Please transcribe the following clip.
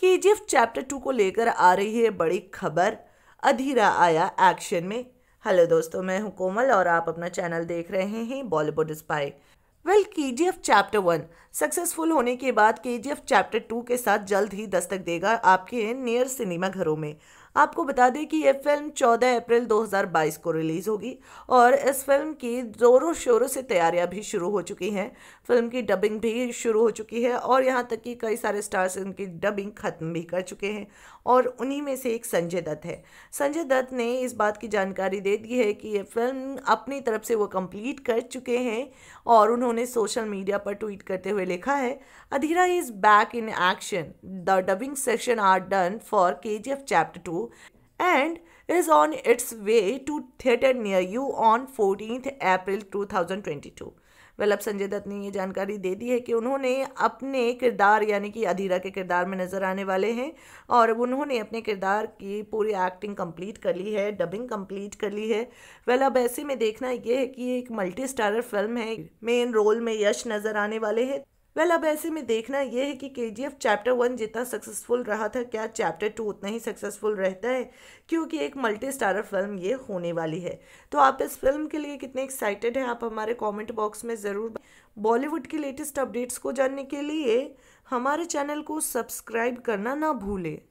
के जी chapter two को लेकर आ रही है बड़ी खबर अधीरा आया एक्शन में हेलो दोस्तों मैं हूं कोमल और आप अपना चैनल देख रहे हैं Bollywood spy well K G F chapter one successful होने के बाद के जी एफ चैप्टर टू के साथ जल्द ही दस्तक देगा आपके नियर सिनेमा घरों में आपको बता दें कि यह फिल्म 14 अप्रैल 2022 को रिलीज़ होगी और इस फिल्म की ज़ोरों शोरों से तैयारियां भी शुरू हो चुकी हैं फिल्म की डबिंग भी शुरू हो चुकी है और यहाँ तक कि कई सारे स्टार्स इनकी डबिंग ख़त्म भी कर चुके हैं और उन्हीं में से एक संजय दत्त है संजय दत्त ने इस बात की जानकारी दे दी है कि ये फिल्म अपनी तरफ से वो कंप्लीट कर चुके हैं और उन्होंने सोशल मीडिया पर ट्वीट करते हुए लिखा है Adheera is back in action the dubbing section are done for K chapter two you and is on its way to theatre near you on 14th April 2022 well अब संजय दत्त ने ये जानकारी दे दी है कि उन्होंने अपने किरदार यानी कि अधीरा के किरदार में नज़र आने वाले हैं और उन्होंने अपने किरदार की पूरी एक्टिंग कंप्लीट कर ली है डबिंग कंप्लीट कर ली है वेल अब ऐसे में देखना यह है कि एक मल्टी स्टारर फिल्म है मेन रोल में यश नज़र आने वाले हैं वेल अब ऐसे में देखना यह है कि के जी एफ चैप्टर वन जितना सक्सेसफुल रहा था क्या चैप्टर टू उतना ही सक्सेसफुल रहता है क्योंकि एक मल्टी स्टारर फिल्म ये होने वाली है तो आप इस फिल्म के लिए कितने एक्साइटेड हैं आप हमारे कमेंट बॉक्स में ज़रूर बॉलीवुड की लेटेस्ट अपडेट्स को जानने के लिए हमारे चैनल को सब्सक्राइब करना ना भूलें